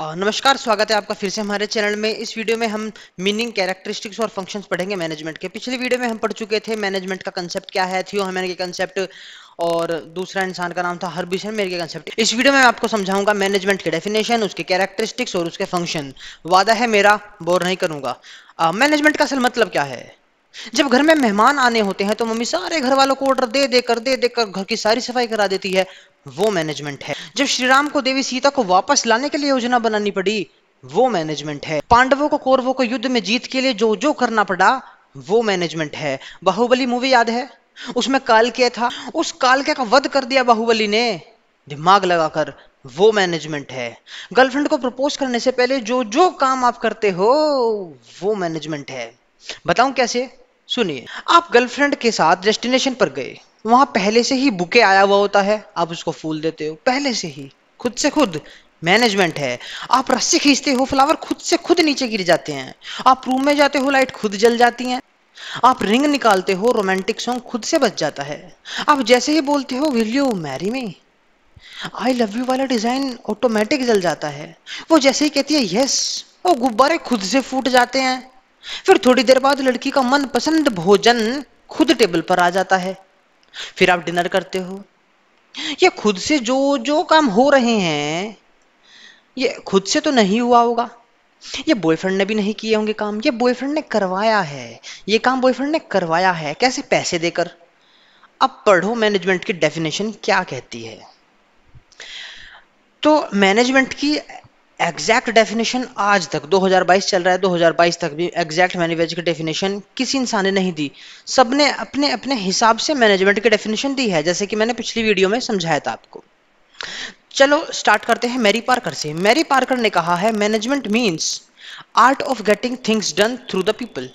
नमस्कार स्वागत है आपका फिर से हमारे चैनल में इस वीडियो में हम मीनिंग कैरेक्टरिस्टिक्स और फंक्शंस पढ़ेंगे मैनेजमेंट के पिछली वीडियो में हम पढ़ चुके थे मैनेजमेंट का कंसेप्ट क्या है थियो हमें के कंसेप्ट और दूसरा इंसान का नाम था हरबिशन मेरे कंसेप्ट इस वीडियो में आपको समझाऊंगा मैनेजमेंट के डेफिनेशन उसके कैरेक्टरिस्टिक्स और उसके फंक्शन वादा है मेरा बोर नहीं करूंगा मैनेजमेंट का असल मतलब क्या है जब घर में मेहमान आने होते हैं तो मम्मी सारे घर वालों को ऑर्डर दे देकर दे देकर घर की सारी सफाई करा देती है वो मैनेजमेंट है जब श्री राम को देवी सीता को वापस लाने के लिए योजना बनानी पड़ी वो मैनेजमेंट है पांडवों को कौरवों को युद्ध में जीत के लिए जो जो करना पड़ा वो मैनेजमेंट है बाहुबली मूवी याद है उसमें काल क्या था उस काल क्या का वध कर दिया बाहुबली ने दिमाग लगाकर वो मैनेजमेंट है गर्लफ्रेंड को प्रपोज करने से पहले जो जो काम आप करते हो वो मैनेजमेंट है बताऊं कैसे सुनिए आप गर्लफ्रेंड के साथ डेस्टिनेशन पर गए वहां पहले से ही बुके आया हुआ होता है आप उसको फूल देते हो पहले से ही खुद से खुद मैनेजमेंट है आप रस्सी खींचते हो फ्लावर खुद से खुद नीचे गिर जाते हैं आप रूम में जाते हो लाइट खुद जल जाती है आप रिंग निकालते हो रोमांटिक सॉन्ग खुद से बच जाता है आप जैसे ही बोलते हो will you marry me I love you वाला डिजाइन ऑटोमेटिक जल जाता है वो जैसे ही कहती है यस वो गुब्बारे खुद से फूट जाते हैं फिर थोड़ी देर बाद लड़की का मनपसंद भोजन खुद टेबल पर आ जाता है फिर आप डिनर करते हो ये खुद से जो जो काम हो रहे हैं ये खुद से तो नहीं हुआ होगा ये बॉयफ्रेंड ने भी नहीं किए होंगे काम ये बॉयफ्रेंड ने करवाया है ये काम बॉयफ्रेंड ने करवाया है कैसे पैसे देकर अब पढ़ो मैनेजमेंट की डेफिनेशन क्या कहती है तो मैनेजमेंट की एग्जैक्ट डेफिनेशन आज तक 2022 चल रहा है 2022 तक भी एग्जैक्ट मैनेज की डेफिनेशन किसी इंसान ने नहीं दी सबने अपने अपने हिसाब से मैनेजमेंट की डेफिनेशन दी है जैसे कि मैंने पिछली वीडियो में समझाया था आपको चलो स्टार्ट करते हैं मैरी पार्कर से मैरी पार्कर ने कहा है management means art of getting things done through the people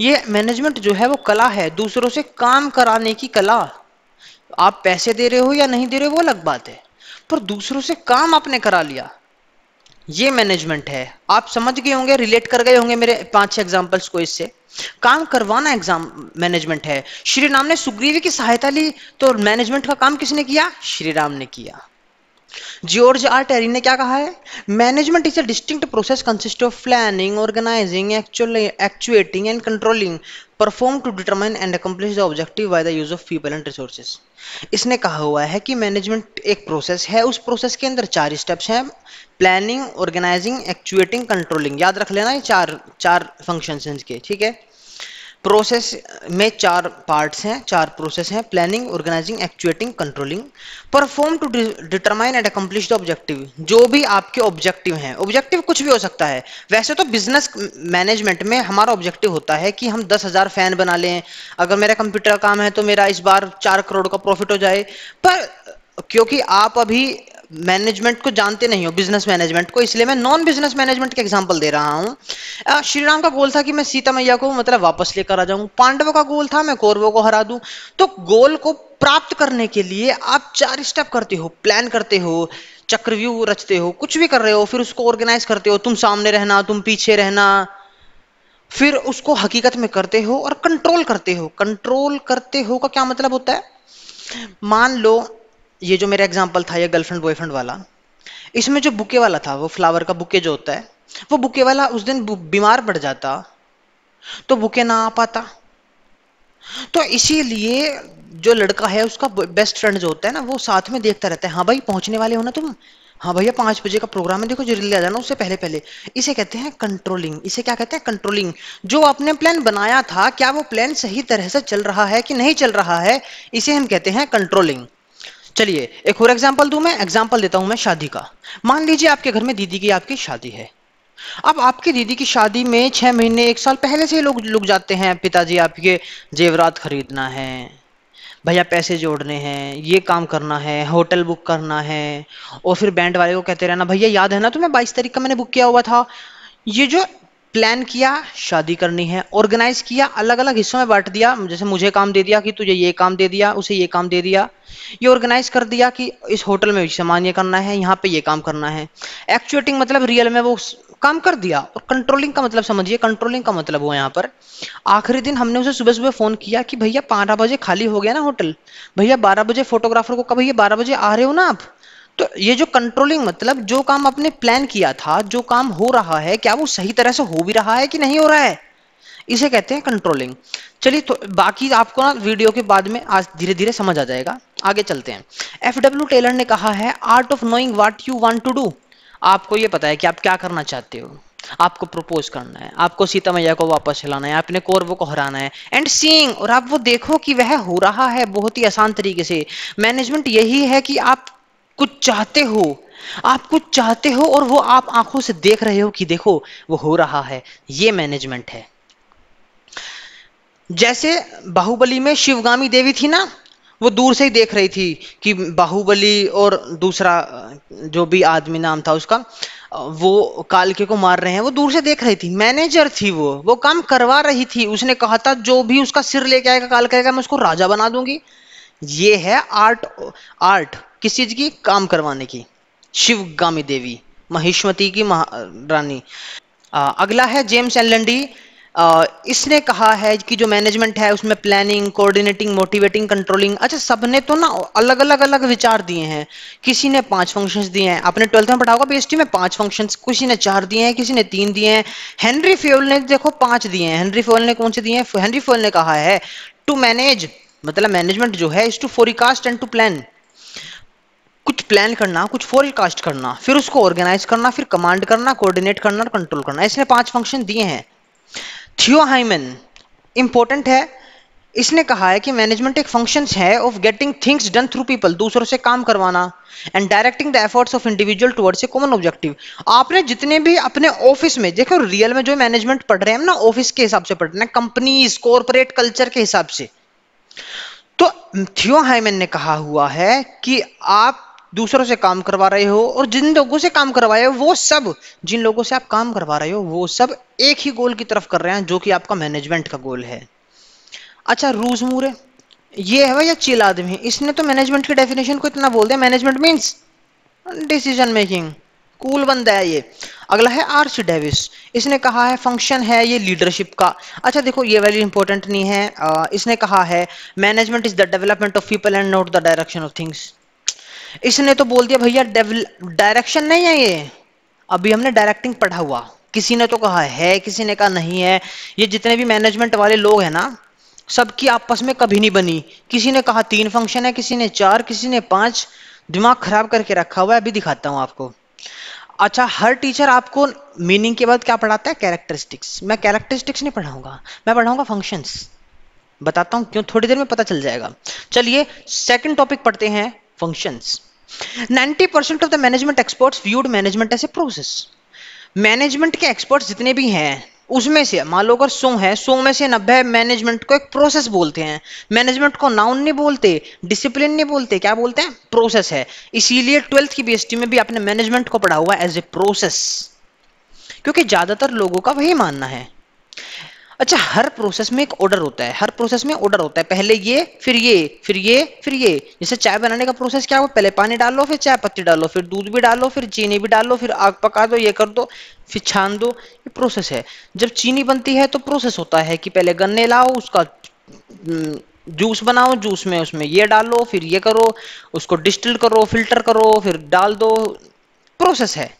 ये मैनेजमेंट जो है वो कला है दूसरों से काम कराने की कला आप पैसे दे रहे हो या नहीं दे रहे हो वो अलग बात है पर दूसरों से काम आपने करा लिया ये मैनेजमेंट है आप समझ गए होंगे रिलेट कर गए होंगे मेरे पांच छह एग्जाम्पल्स को इससे काम करवाना एग्जाम मैनेजमेंट है श्री राम ने सुग्रीव की सहायता ली तो मैनेजमेंट का काम किसने किया श्री राम ने किया जॉर्ज आर टेरी ने क्या कहा है management is a distinct process consist of planning organising actual actuating and controlling perform to determine and accomplish the objective by the use of people and resources इसने कहा हुआ है कि मैनेजमेंट एक प्रोसेस है उस प्रोसेस के अंदर चार स्टेप्स हैं प्लानिंग ऑर्गेनाइजिंग एक्चुएटिंग कंट्रोलिंग याद रख लेना ये चार चार फंक्शन के ठीक है प्रोसेस में चार पार्ट्स हैं चार प्रोसेस हैं planning organising actuating controlling perform to determine and accomplish the objective जो भी आपके ऑब्जेक्टिव हैं ऑब्जेक्टिव कुछ भी हो सकता है वैसे तो बिजनेस मैनेजमेंट में हमारा ऑब्जेक्टिव होता है कि हम दस हज़ार फैन बना लें अगर मेरा कंप्यूटर काम है तो मेरा इस बार चार करोड़ का प्रॉफिट हो जाए पर क्योंकि आप अभी मैनेजमेंट को जानते नहीं हो बिजनेस मैनेजमेंट को इसलिए मैं नॉन बिजनेस मैनेजमेंट के एग्जाम्पल दे रहा हूँ श्री राम का गोल था कि मैं सीता मैया को मतलब वापस लेकर आ जाऊं पांडवों का गोल था मैं कौरवों को हरा दूं तो गोल को प्राप्त करने के लिए आप चार स्टेप करते हो प्लान करते हो चक्रव्यूह रचते हो कुछ भी कर रहे हो फिर उसको ऑर्गेनाइज करते हो तुम सामने रहना तुम पीछे रहना फिर उसको हकीकत में करते हो और कंट्रोल करते हो कंट्रोल करते हो का क्या मतलब होता है मान लो ये जो मेरा एग्जाम्पल था ये गर्लफ्रेंड बॉयफ्रेंड वाला इसमें जो बुके वाला था वो फ्लावर का बुके जो होता है वो बुके वाला उस दिन बीमार पड़ जाता तो बुके ना आ पाता तो इसीलिए जो लड़का है उसका बेस्ट फ्रेंड जो होता है ना वो साथ में देखता रहता है हाँ भाई पहुंचने वाले हो ना तुम हाँ भैया पांच बजे का प्रोग्राम है देखो जल्दी आ जाना उससे पहले पहले इसे कहते हैं कंट्रोलिंग इसे क्या कहते हैं कंट्रोलिंग जो आपने प्लान बनाया था क्या वो प्लान सही तरह से चल रहा है कि नहीं चल रहा है इसे हम कहते हैं कंट्रोलिंग चलिए एक और एग्जाम्पल दू मैं एग्जाम्पल देता हूं मैं शादी का मान लीजिए आपके घर में दीदी की आपकी शादी है अब आपकी दीदी की शादी में छह महीने एक साल पहले से लोग लोग जाते हैं पिताजी आपके जेवरात खरीदना है भैया पैसे जोड़ने हैं ये काम करना है होटल बुक करना है और फिर बैंड वाले को कहते रहना भैया याद है ना तुम्हें बाईस तारीख का मैंने बुक किया हुआ था ये जो प्लान किया शादी करनी है ऑर्गेनाइज किया अलग अलग हिस्सों में बांट दिया जैसे मुझे काम दे दिया कि तुझे ये काम दे दिया उसे ये काम दे दिया ये ऑर्गेनाइज कर दिया कि इस होटल में सामान ये करना है यहाँ पे ये काम करना है एक्चुएटिंग मतलब रियल में वो काम कर दिया और कंट्रोलिंग का मतलब समझिए कंट्रोलिंग का मतलब हुआ यहाँ पर आखिरी दिन हमने उसे सुबह सुबह फोन किया कि भैया बारह बजे खाली हो गया ना होटल भैया बारह बजे फोटोग्राफर को कहा भैया बारह बजे आ रहे हो ना आप तो ये जो कंट्रोलिंग मतलब जो काम आपने प्लान किया था जो काम हो रहा है क्या वो सही तरह से हो भी रहा है कि नहीं हो रहा है इसे कहते हैं कंट्रोलिंग चलिए तो बाकी आपको ना वीडियो के बाद में आज धीरे धीरे समझ आ जाएगा आगे चलते हैं एफ डब्ल्यू टेलर ने कहा है art of knowing what you want to do आपको ये पता है कि आप क्या करना चाहते हो आपको प्रपोज करना है आपको सीता मैया को वापस लाना है अपने कौरवों को हराना है एंड सीइंग और आप वो देखो कि वह हो रहा है बहुत ही आसान तरीके से मैनेजमेंट यही है कि आप कुछ चाहते हो आप कुछ चाहते हो और वो आप आंखों से देख रहे हो कि देखो वो हो रहा है ये मैनेजमेंट है जैसे बाहुबली में शिवगामी देवी थी ना वो दूर से ही देख रही थी कि बाहुबली और दूसरा जो भी आदमी नाम था उसका वो कालके को मार रहे हैं वो दूर से देख रही थी मैनेजर थी वो वो काम करवा रही थी उसने कहा था जो भी उसका सिर लेके आएगा काल करेगा मैं उसको राजा बना दूंगी ये है आर्ट आर्ट किस चीज की काम करवाने की शिवगामी देवी महिष्मती की महारानी अगला है जेम्स एनलंडी इसने कहा है कि जो मैनेजमेंट है उसमें प्लानिंग कोऑर्डिनेटिंग मोटिवेटिंग कंट्रोलिंग अच्छा सबने तो ना अलग अलग अलग विचार दिए हैं किसी ने पांच फंक्शंस दिए हैं आपने ट्वेल्थ में पढ़ा होगा पीएचडी में पांच फंक्शंस किसी ने चार दिए हैं किसी ने तीन दिए हैं हेनरी फ्योल ने देखो पांच दिए हैं हेनरी फ्योल ने कौन से दिए हैं हेनरी फ्योल ने कहा है टू मैनेज मतलब मैनेजमेंट जो है is to forecast and to plan कुछ प्लान करना कुछ फोरकास्ट करना फिर उसको ऑर्गेनाइज करना फिर कमांड करना कोऑर्डिनेट करना कंट्रोल करना इसने पांच फंक्शन दिए हैं थियो थियोहाइमन इंपॉर्टेंट है इसने कहा है कि मैनेजमेंट एक फंक्शन है of getting things done through people दूसरों से काम करवाना and directing the efforts of individual towards a common objective आपने जितने भी अपने ऑफिस में देखो रियल में जो मैनेजमेंट पढ़ रहे हैं ना ऑफिस के हिसाब से पढ़ रहे हैं कंपनीज कॉरपोरेट कल्चर के हिसाब से तो थियो हाइमन ने कहा हुआ है कि आप दूसरों से काम करवा रहे हो और जिन लोगों से काम करवाए हो वो सब जिन लोगों से आप काम करवा रहे हो वो सब एक ही गोल की तरफ कर रहे हैं जो कि आपका मैनेजमेंट का गोल है अच्छा रूज मूरे ये है भाई चिल आदमी इसने तो मैनेजमेंट की डेफिनेशन को इतना बोल दिया management means decision making cool बंदा है ये अगला है आर्स डेविस इसने कहा है फंक्शन है ये लीडरशिप का अच्छा देखो ये वैल्यू इंपॉर्टेंट नहीं है आ, इसने कहा है management is the development of people and not the direction of things इसने तो बोल दिया भैया डायरेक्शन नहीं है ये अभी हमने डायरेक्टिंग पढ़ा हुआ किसी ने तो कहा है किसी ने कहा नहीं है ये जितने भी मैनेजमेंट वाले लोग हैं ना सबकी आपस में कभी नहीं बनी किसी ने कहा तीन फंक्शन है किसी ने चार किसी ने पांच दिमाग खराब करके रखा हुआ है अभी दिखाता हूँ आपको अच्छा हर टीचर आपको मीनिंग के बाद क्या पढ़ाता है कैरेक्टरिस्टिक्स मैं कैरेक्टरिस्टिक्स नहीं पढ़ाऊंगा मैं पढ़ाऊंगा फंक्शंस बताता हूँ क्यों थोड़ी देर में पता चल जाएगा चलिए सेकंड टॉपिक पढ़ते हैं functions 90% of the management experts viewed management as a process management के experts जितने भी हैं उसमें से मान लो अगर सो है सो में से नब्बे मैनेजमेंट को एक प्रोसेस बोलते हैं मैनेजमेंट को नाउन नहीं बोलते डिसिप्लिन नहीं बोलते क्या बोलते हैं प्रोसेस है इसीलिए ट्वेल्थ की बीएसटी में भी आपने मैनेजमेंट को पढ़ा हुआ एज ए प्रोसेस क्योंकि ज्यादातर लोगों का वही मानना है अच्छा हर प्रोसेस में एक ऑर्डर होता है हर प्रोसेस में ऑर्डर होता है पहले ये फिर ये फिर ये फिर ये जैसे चाय बनाने का प्रोसेस क्या हुआ पहले पानी डालो फिर चाय पत्ती डालो फिर दूध भी डालो फिर चीनी भी डालो फिर आग पका दो ये कर दो फिर छान दो ये प्रोसेस है जब चीनी बनती है तो प्रोसेस होता है कि पहले गन्ने लाओ उसका हम्म, जूस बनाओ जूस में उसमें ये डालो फिर ये करो उसको डिस्टिल करो फिल्टर करो फिर डाल दो प्रोसेस है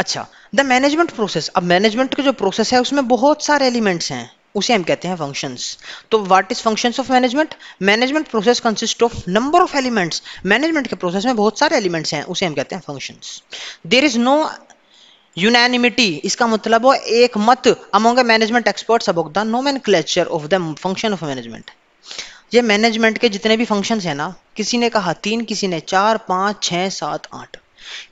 अच्छा द मैनेजमेंट प्रोसेस अब मैनेजमेंट का जो प्रोसेस है उसमें बहुत सारे एलिमेंट्स हैं उसे हम कहते हैं फंक्शंस तो what is functions of management management process consist of number of elements management के प्रोसेस में बहुत सारे एलिमेंट्स हैं उसे हम कहते हैं functions there is no unanimity इसका मतलब हो एक मत among management experts about the nomenclature of the function of management ये मैनेजमेंट के जितने भी फंक्शंस हैं ना किसी ने कहा तीन किसी ने चार पाँच छः सात आठ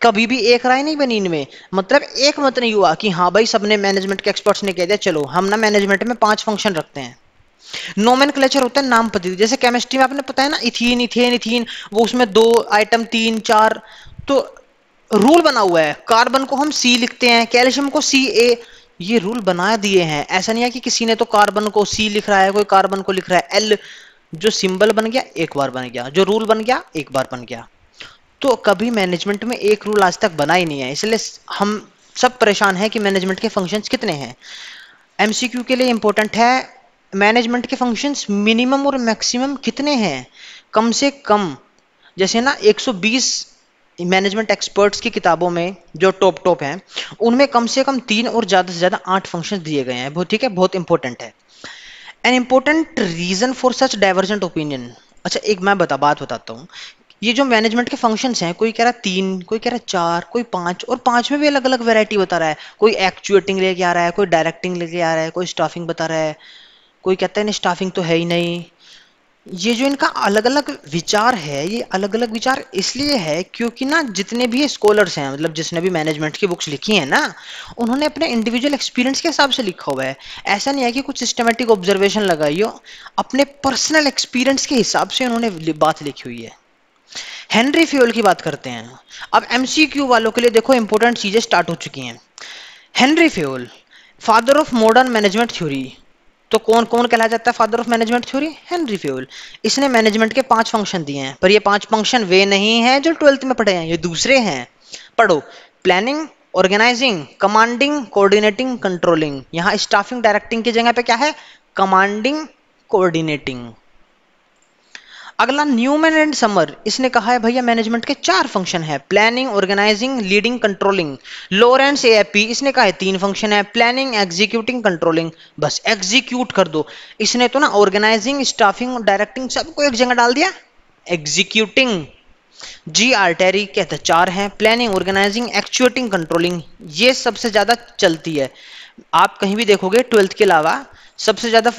कभी भी एक राय नहीं बनी इनमें मतलब एक मत नहीं हुआ कि हाँ भाई सबने मैनेजमेंट के एक्सपर्ट्स ने कह दिया चलो हम ना मैनेजमेंट में पांच फंक्शन रखते हैं नोमेन क्लेचर होता है नाम पद्धति जैसे केमिस्ट्री में आपने पता है ना इथिन इथेन इथिन वो उसमें दो आइटम तीन चार तो रूल बना हुआ है कार्बन को हम सी लिखते हैं कैल्शियम को सी ए ये रूल बना दिए हैं ऐसा नहीं है कि किसी ने तो कार्बन को सी लिख रहा है कोई कार्बन को लिख रहा है एल जो सिंबल बन गया एक बार बन गया जो रूल बन गया एक बार बन गया तो कभी मैनेजमेंट में एक रूल आज तक बना ही नहीं है इसलिए हम सब परेशान हैं कि मैनेजमेंट के फंक्शंस कितने हैं एमसीक्यू के लिए इम्पोर्टेंट है मैनेजमेंट के फंक्शंस मिनिमम और मैक्सिमम कितने हैं कम से कम जैसे ना 120 मैनेजमेंट एक्सपर्ट्स की किताबों में जो टॉप टॉप हैं उनमें कम से कम तीन और ज़्यादा से ज़्यादा आठ फंक्शंस दिए गए हैं ठीक है बहुत इंपॉर्टेंट है an important reason for such divergent opinion अच्छा एक मैं बता बात बताता हूँ ये जो मैनेजमेंट के फंक्शंस हैं कोई कह रहा है तीन कोई कह रहा है चार कोई पांच और पांच में भी अलग अलग वेरायटी बता रहा है कोई एक्चुएटिंग लेके आ रहा है कोई डायरेक्टिंग लेके आ रहा है कोई स्टाफिंग बता रहा है कोई कहता है ना स्टाफिंग तो है ही नहीं ये जो इनका अलग अलग विचार है ये अलग अलग विचार इसलिए है क्योंकि ना जितने भी स्कॉलर्स हैं मतलब जिसने भी मैनेजमेंट की बुक्स लिखी हैं ना उन्होंने अपने इंडिविजुअल एक्सपीरियंस के हिसाब से लिखा हुआ है ऐसा नहीं है कि कुछ सिस्टमेटिक ऑब्जर्वेशन लगाई हो अपने पर्सनल एक्सपीरियंस के हिसाब से उन्होंने बात लिखी हुई है हेनरी फ्यूल की बात करते हैं अब एमसीक्यू वालों के लिए देखो इंपॉर्टेंट चीजें स्टार्ट हो चुकी हैं Henri Fayol father of modern management theory तो कौन कौन कहला जाता है father of management theory Henri Fayol इसने मैनेजमेंट के पांच फंक्शन दिए हैं पर ये पांच फंक्शन वे नहीं हैं जो ट्वेल्थ में पढ़े हैं ये दूसरे हैं पढ़ो planning organising commanding coordinating controlling यहाँ स्टाफिंग डायरेक्टिंग की जगह पे क्या है कमांडिंग कोऑर्डिनेटिंग अगला न्यूमैन एंड समर इसने कहा है भैया मैनेजमेंट के चार फंक्शन है planning organising leading controlling Lawrence A इसने कहा है तीन फंक्शन है प्लानिंग एग्जीक्यूटिंग कंट्रोलिंग बस एग्जीक्यूट कर दो इसने तो ना ऑर्गेनाइजिंग स्टाफिंग डायरेक्टिंग सबको एक जगह डाल दिया एग्जीक्यूटिंग जी टेरी कहते चार हैं प्लानिंग ऑर्गेनाइजिंग एक्चुएटिंग कंट्रोलिंग ये सबसे ज़्यादा चलती है आप कहीं भी देखोगे ट्वेल्थ के अलावा सबसे ज़्यादा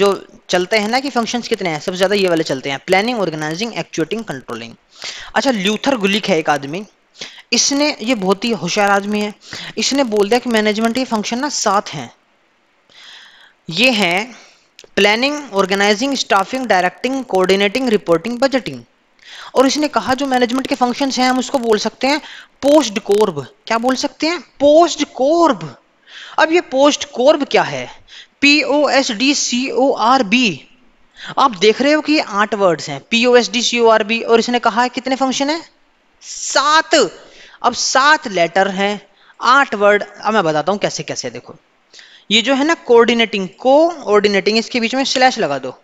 जो चलते हैं ना कि फंक्शंस कितने हैं सबसे ज़्यादा ये वाले चलते हैं प्लानिंग ऑर्गेनाइजिंग एक्चुएटिंग कंट्रोलिंग अच्छा ल्यूथर गुलिक है एक आदमी इसने ये बहुत ही होशियार आदमी है इसने बोल दिया कि मैनेजमेंट ये फंक्शन ना सात हैं ये हैं planning organising staffing directing coordinating reporting budgeting और इसने कहा जो मैनेजमेंट के फंक्शंस हैं हम उसको बोल सकते हैं पोस्ट कोर्ब क्या बोल सकते हैं पोस्ट कोर्ब अब ये पोस्ट कोर्ब क्या है P O S D C O R B आप देख रहे हो कि ये आठ वर्ड्स हैं P O S D C O R B और इसने कहा है कितने फंक्शन है सात अब सात लेटर हैं आठ वर्ड अब मैं बताता हूं कैसे कैसे देखो ये जो है ना कोऑर्डिनेटिंग को ऑर्डिनेटिंग इसके बीच में स्लैश लगा दो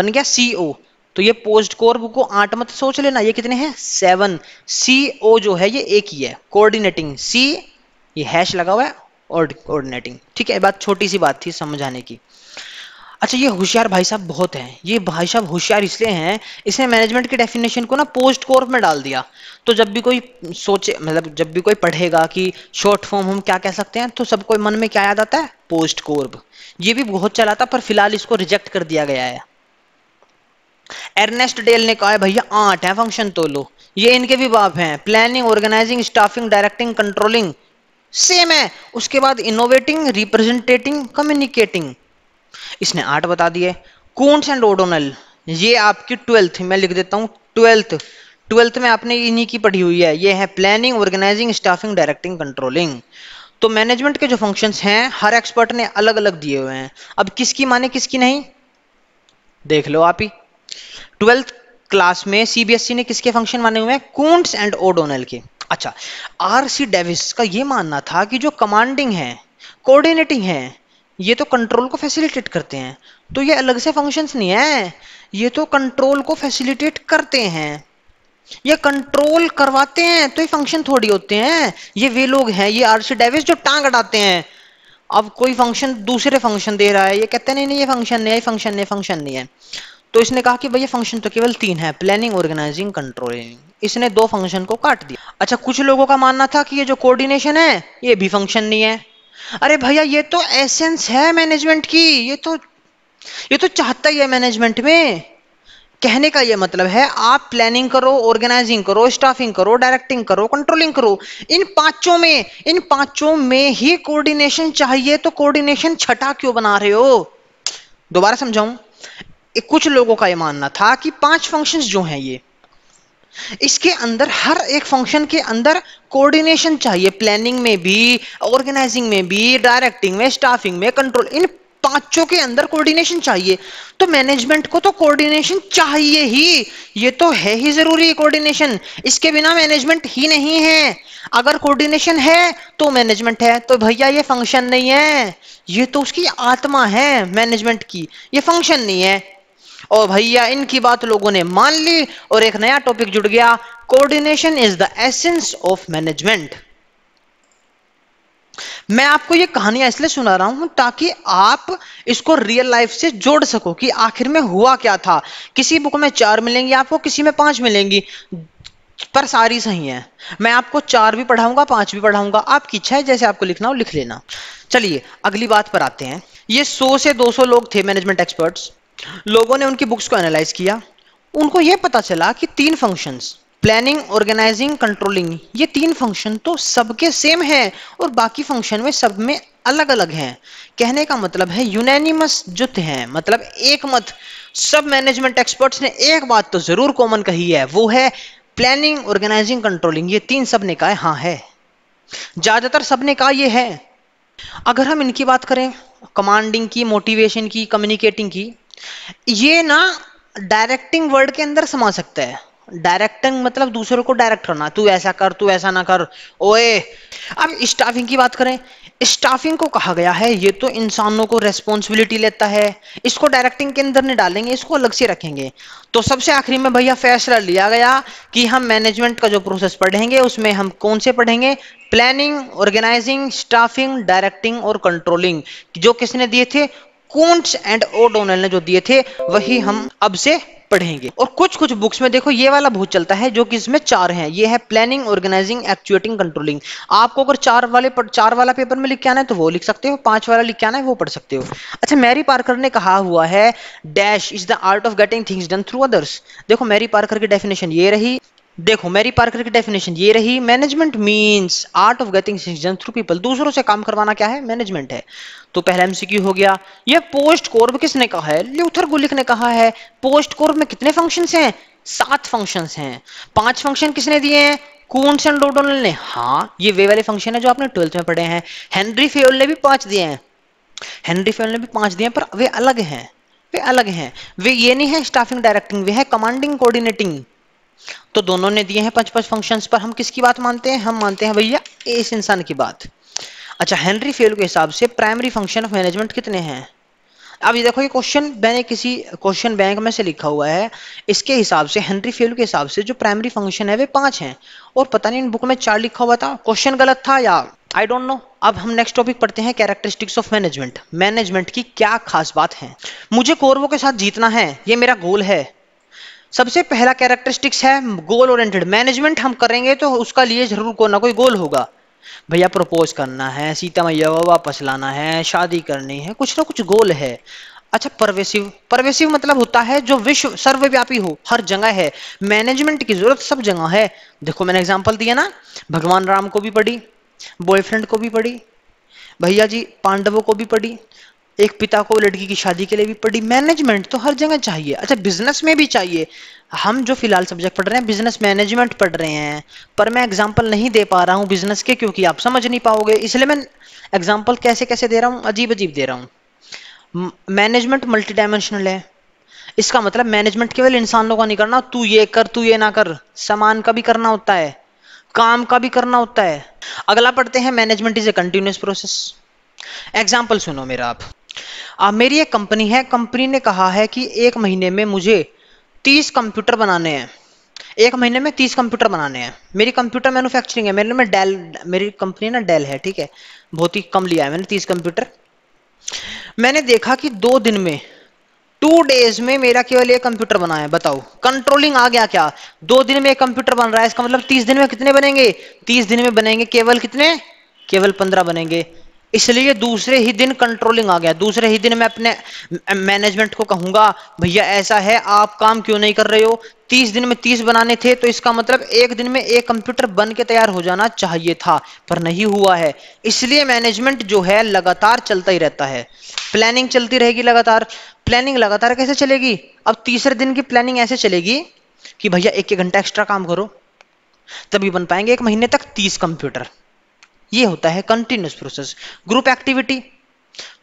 बन गया सी ओ तो ये पोस्ट कोर को आठ मत सोच लेना ये कितने हैं सेवन सी ओ जो है ये एक ही है कोऑर्डिनेटिंग सी ये हैश लगा हुआ है और कोऑर्डिनेटिंग ठीक है बात छोटी सी बात थी समझाने की अच्छा ये होशियार भाई साहब बहुत हैं ये भाई साहब होशियार इसलिए हैं इसने मैनेजमेंट के डेफिनेशन को ना पोस्ट कोर्स में डाल दिया तो जब भी कोई सोचे मतलब जब भी कोई पढ़ेगा कि शॉर्ट फॉर्म हम क्या कह सकते हैं तो सबको मन में क्या याद आता है पोस्ट कोर्ब ये भी बहुत चला था पर फिलहाल इसको रिजेक्ट कर दिया गया है एर्नेस्ट डेल ने कहा है भैया आठ है फंक्शन तो लो ये इनके भी बाप हैं planning organising staffing directing controlling same है उसके बाद इनोवेटिंग रिप्रेजेंटेटिंग कम्युनिकेटिंग इसने आठ बता दिए कूंस एंड ओडोनल ये आपकी ट्वेल्थ मैं लिख देता हूँ ट्वेल्थ ट्वेल्थ में आपने इन्हीं की पढ़ी हुई है ये है planning organising staffing directing controlling तो मैनेजमेंट के जो फंक्शंस हैं हर एक्सपर्ट ने अलग अलग दिए हुए हैं अब किसकी माने किसकी नहीं देख लो आप ही ट्वेल्थ क्लास में सीबीएसई e ने किसके फंक्शन माने हुए हैं कूंट्स एंड ओडोनल के अच्छा आर सी डेविस का ये मानना था कि जो कमांडिंग है कोऑर्डिनेटिंग है ये तो कंट्रोल को फैसिलिटेट करते हैं तो ये अलग से फंक्शंस नहीं है ये तो कंट्रोल को फैसिलिटेट करते हैं ये कंट्रोल करवाते हैं तो ये फंक्शन थोड़ी होते हैं ये वे लोग हैं ये आर सी डेविस जो टांग अड़ाते हैं अब कोई फंक्शन दूसरे फंक्शन दे रहा है ये कहते नहीं नहीं ये फंक्शन नहीं है फंक्शन नहीं फंक्शन नहीं है तो इसने कहा कि भैया फंक्शन तो केवल तीन है प्लानिंग ऑर्गेनाइजिंग कंट्रोलिंग इसने दो फंक्शन को काट दिया अच्छा कुछ लोगों का मानना था कि ये जो कोऑर्डिनेशन है ये भी फंक्शन नहीं है अरे भैया ये तो एसेंस है मैनेजमेंट की ये तो ये तो चाहता ही है मैनेजमेंट में कहने का ये मतलब है आप प्लानिंग करो ऑर्गेनाइजिंग करो स्टाफिंग करो डायरेक्टिंग करो कंट्रोलिंग करो इन पांचों में इन पांचों में ही कोऑर्डिनेशन चाहिए तो कोऑर्डिनेशन छठा क्यों बना रहे हो दोबारा समझाऊं कुछ लोगों का यह मानना था कि पांच फंक्शंस जो हैं ये इसके अंदर हर एक फंक्शन के अंदर कोऑर्डिनेशन चाहिए प्लानिंग में भी ऑर्गेनाइजिंग में भी डायरेक्टिंग में स्टाफिंग में कंट्रोल इन पांचों के अंदर कोऑर्डिनेशन चाहिए तो मैनेजमेंट को तो कोऑर्डिनेशन चाहिए ही ये तो है ही जरूरी कोऑर्डिनेशन इसके बिना मैनेजमेंट ही नहीं है अगर कोऑर्डिनेशन है तो मैनेजमेंट है तो भैया ये फंक्शन नहीं है ये तो उसकी आत्मा है मैनेजमेंट की ये फंक्शन नहीं है और भैया इनकी बात लोगों ने मान ली और एक नया टॉपिक जुड़ गया coordination is the essence of management मैं आपको ये कहानियां इसलिए सुना रहा हूं ताकि आप इसको रियल लाइफ से जोड़ सको कि आखिर में हुआ क्या था किसी बुक में चार मिलेंगी आपको किसी में पांच मिलेंगी पर सारी सही है मैं आपको चार भी पढ़ाऊंगा पांच भी पढ़ाऊंगा आपकी इच्छा है जैसे आपको लिखना हो लिख लेना चलिए अगली बात पर आते हैं ये सौ से दो सौ लोग थे मैनेजमेंट एक्सपर्ट्स लोगों ने उनकी बुक्स को एनालाइज किया उनको यह पता चला कि तीन फंक्शंस प्लानिंग ऑर्गेनाइजिंग कंट्रोलिंग ये तीन फंक्शन तो सबके सेम हैं और बाकी फंक्शन में सब में अलग अलग हैं कहने का मतलब है यूनैनिमस जुत हैं मतलब एक मत सब मैनेजमेंट एक्सपर्ट्स ने एक बात तो जरूर कॉमन कही है वो है प्लानिंग ऑर्गेनाइजिंग कंट्रोलिंग ये तीन सब ने कहा हाँ है ज्यादातर सब ने कहा यह है अगर हम इनकी बात करें कमांडिंग की मोटिवेशन की कम्युनिकेटिंग की ये ना डायरेक्टिंग वर्ड के अंदर समा सकता है डायरेक्टिंग मतलब दूसरों को डायरेक्ट करना तू ऐसा कर तू ऐसा ना कर ओए अब स्टाफिंग की बात करें स्टाफिंग को कहा गया है ये तो इंसानों को रेस्पॉन्सिबिलिटी लेता है इसको डायरेक्टिंग के अंदर नहीं डालेंगे इसको अलग से रखेंगे तो सबसे आखिरी में भैया फैसला लिया गया कि हम मैनेजमेंट का जो प्रोसेस पढ़ेंगे उसमें हम कौन से पढ़ेंगे प्लानिंग ऑर्गेनाइजिंग स्टाफिंग डायरेक्टिंग और कंट्रोलिंग जो किसने दिए थे कूंट्स एंड ओडोनल ने जो दिए थे वही हम अब से पढ़ेंगे और कुछ कुछ बुक्स में देखो ये वाला बहुत चलता है जो कि इसमें चार हैं ये है प्लानिंग ऑर्गेनाइजिंग एक्चुएटिंग कंट्रोलिंग आपको अगर चार वाले पर, चार वाला पेपर में लिख के आना है तो वो लिख सकते हो पांच वाला लिख के आना है वो पढ़ सकते हो अच्छा मैरी पार्कर ने कहा हुआ है dash is the art of getting things done through others देखो मैरी पार्कर की डेफिनेशन ये रही देखो मैरी पार्कर की डेफिनेशन ये रही management means art of getting through people दूसरों से काम करवाना क्या है मैनेजमेंट है तो पहला एमसीक्यू हो गया यह पोस्ट कोर्ब किसने कहा है ल्यूथर गुलिक ने कहा है पोस्ट कोर्ब में कितने फंक्शंस हैं सात फंक्शंस हैं पांच फंक्शन किसने दिए हैं कूंस एंड डोडोनल ने हाँ ये वे वाले फंक्शन है जो आपने ट्वेल्थ में पढ़े हैं हेनरी फेल ने भी पांच दिए हैं हेनरी फेल ने भी पांच दिए पर वे अलग हैं वे अलग हैं वे ये नहीं है स्टाफिंग डायरेक्टिंग वे है कमांडिंग कोऑर्डिनेटिंग तो दोनों ने दिए हैं पांच पांच फंक्शंस पर हम किसकी बात मानते हैं हम मानते हैं भैया इस इंसान की बात अच्छा हेनरी फेल के हिसाब से प्राइमरी फंक्शन ऑफ मैनेजमेंट कितने हैं अब ये देखो ये क्वेश्चन मैंने किसी क्वेश्चन बैंक में से लिखा हुआ है इसके हिसाब से हेनरी फेल के हिसाब से जो प्राइमरी फंक्शन है वे पांच हैं और पता नहीं इन बुक में चार लिखा हुआ था क्वेश्चन गलत था या आई डोंट नो अब हम नेक्स्ट टॉपिक पढ़ते हैं कैरेक्टरिस्टिक्स ऑफ मैनेजमेंट मैनेजमेंट की क्या खास बात है मुझे कोरवो के साथ जीतना है ये मेरा गोल है सबसे पहला कैरेक्टरिस्टिक्स है गोल ओरिएंटेड मैनेजमेंट हम करेंगे तो उसका लिए जरूर कोई ना कोई गोल होगा भैया प्रपोज करना है सीता मैया को वापस लाना है शादी करनी है कुछ ना कुछ गोल है अच्छा परवेसिव परवेसिव मतलब होता है जो विश्व सर्वव्यापी हो हर जगह है मैनेजमेंट की जरूरत सब जगह है देखो मैंने एग्जाम्पल दिया ना भगवान राम को भी पढ़ी बॉयफ्रेंड को भी पढ़ी भैया जी पांडवों को भी पढ़ी एक पिता को लड़की की शादी के लिए भी पढ़ी मैनेजमेंट तो हर जगह चाहिए अच्छा बिजनेस में भी चाहिए हम जो फिलहाल सब्जेक्ट पढ़ रहे हैं बिजनेस मैनेजमेंट पढ़ रहे हैं पर मैं एग्जाम्पल नहीं दे पा रहा हूँ बिजनेस के क्योंकि आप समझ नहीं पाओगे इसलिए मैं एग्जाम्पल कैसे कैसे दे रहा हूँ अजीब अजीब दे रहा हूँ मैनेजमेंट मल्टी डायमेंशनल है इसका मतलब मैनेजमेंट केवल इंसानों का नहीं करना तू ये कर तू ये ना कर सामान का भी करना होता है काम का भी करना होता है अगला पढ़ते हैं management is a continuous process example सुनो मेरा आप आ, हाँ, मेरी एक कंपनी है कंपनी ने कहा है कि एक महीने में मुझे तीस कंप्यूटर बनाने हैं एक महीने में तीस कंप्यूटर बनाने हैं मेरी कंप्यूटर मैन्युफैक्चरिंग है मेरे में डेल मेरी कंपनी ना डेल है ठीक है बहुत ही कम लिया है मैंने तीस कंप्यूटर मैंने देखा कि दो दिन में टू डेज में मेरा केवल एक कंप्यूटर बना है बताओ कंट्रोलिंग आ गया क्या दो दिन में एक कंप्यूटर बन रहा है इसका मतलब तीस दिन में कितने बनेंगे तीस दिन में बनेंगे केवल कितने केवल पंद्रह बनेंगे इसलिए दूसरे ही दिन कंट्रोलिंग आ गया दूसरे ही दिन मैं अपने मैनेजमेंट को कहूंगा भैया ऐसा है आप काम क्यों नहीं कर रहे हो तीस दिन में तीस बनाने थे तो इसका मतलब एक दिन में एक कंप्यूटर बन के तैयार हो जाना चाहिए था पर नहीं हुआ है इसलिए मैनेजमेंट जो है लगातार चलता ही रहता है प्लानिंग चलती रहेगी लगातार प्लानिंग लगातार कैसे चलेगी अब तीसरे दिन की प्लानिंग ऐसे चलेगी कि भैया एक एक घंटा एक्स्ट्रा काम करो तभी बन पाएंगे एक महीने तक तीस कंप्यूटर ये होता है कंटिन्यूस प्रोसेस ग्रुप एक्टिविटी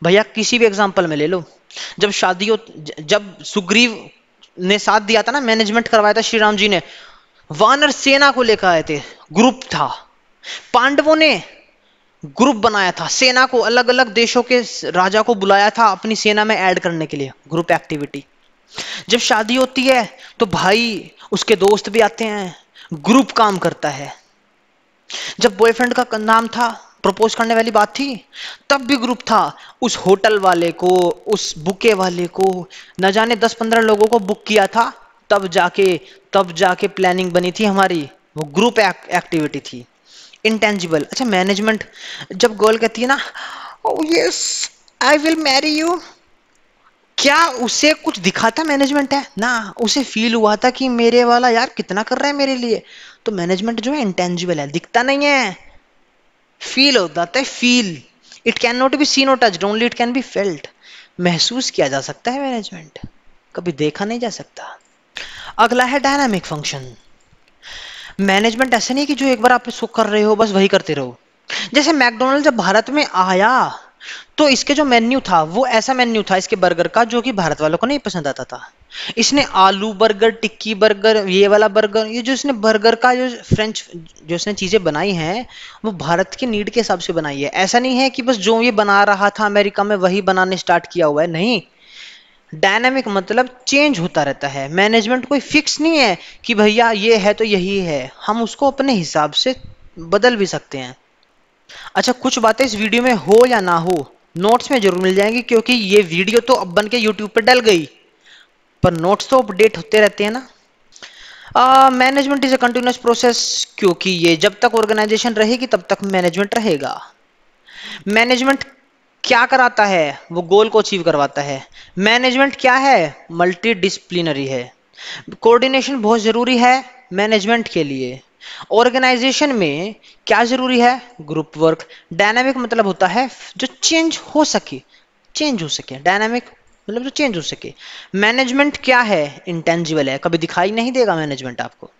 भैया किसी भी एग्जाम्पल में ले लो जब शादियों जब सुग्रीव ने साथ दिया था ना मैनेजमेंट करवाया था श्री राम जी ने वानर सेना को लेकर आए थे ग्रुप था पांडवों ने ग्रुप बनाया था सेना को अलग अलग देशों के राजा को बुलाया था अपनी सेना में ऐड करने के लिए ग्रुप एक्टिविटी जब शादी होती है तो भाई उसके दोस्त भी आते हैं ग्रुप काम करता है जब बॉयफ्रेंड का नाम था प्रपोज करने वाली बात थी तब भी ग्रुप था उस होटल वाले को उस बुके वाले को न जाने दस पंद्रह लोगों को बुक किया था तब जाके तब जाके प्लानिंग बनी थी हमारी वो ग्रुप एक, एक्टिविटी थी इंटेंजिबल अच्छा मैनेजमेंट जब गर्ल कहती है ना yes I will marry you क्या उसे कुछ दिखाता मैनेजमेंट है ना उसे फील हुआ था कि मेरे वाला यार कितना कर रहा है मेरे लिए तो मैनेजमेंट जो है इंटेंजिबल है दिखता नहीं है फील हो जाता है feel it cannot be seen और touch only it can be felt महसूस किया जा सकता है मैनेजमेंट कभी देखा नहीं जा सकता अगला है डायनामिक फंक्शन मैनेजमेंट ऐसा नहीं कि जो एक बार आप इसको कर रहे हो बस वही करते रहो जैसे मैकडोनल्ड जब भारत में आया तो इसके जो मेन्यू था वो ऐसा मेन्यू था इसके बर्गर का जो कि भारत वालों को नहीं पसंद आता था इसने आलू बर्गर टिक्की बर्गर ये वाला बर्गर ये जो इसने बर्गर का जो फ्रेंच जो इसने चीज़ें बनाई हैं वो भारत के नीड के हिसाब से बनाई है ऐसा नहीं है कि बस जो ये बना रहा था अमेरिका में वही बनाने स्टार्ट किया हुआ है नहीं डायनेमिक मतलब चेंज होता रहता है मैनेजमेंट कोई फिक्स नहीं है कि भैया ये है तो यही है हम उसको अपने हिसाब से बदल भी सकते हैं अच्छा कुछ बातें इस वीडियो में हो या ना हो नोट्स में जरूर मिल जाएंगी क्योंकि ये वीडियो तो अब बन के यूट्यूब पर डल गई पर नोट्स तो अपडेट होते रहते हैं ना management is a continuous process क्योंकि ये जब तक ऑर्गेनाइजेशन रहेगी तब तक मैनेजमेंट रहेगा मैनेजमेंट क्या कराता है वो गोल को अचीव करवाता है मैनेजमेंट क्या है मल्टी है कोऑर्डिनेशन बहुत ज़रूरी है मैनेजमेंट के लिए ऑर्गेनाइजेशन में क्या ज़रूरी है ग्रुप वर्क डायनामिक मतलब होता है जो चेंज हो सके चेंज हो सके डायनामिक मतलब जो चेंज हो सके मैनेजमेंट क्या है इंटेंजिबल है कभी दिखाई नहीं देगा मैनेजमेंट आपको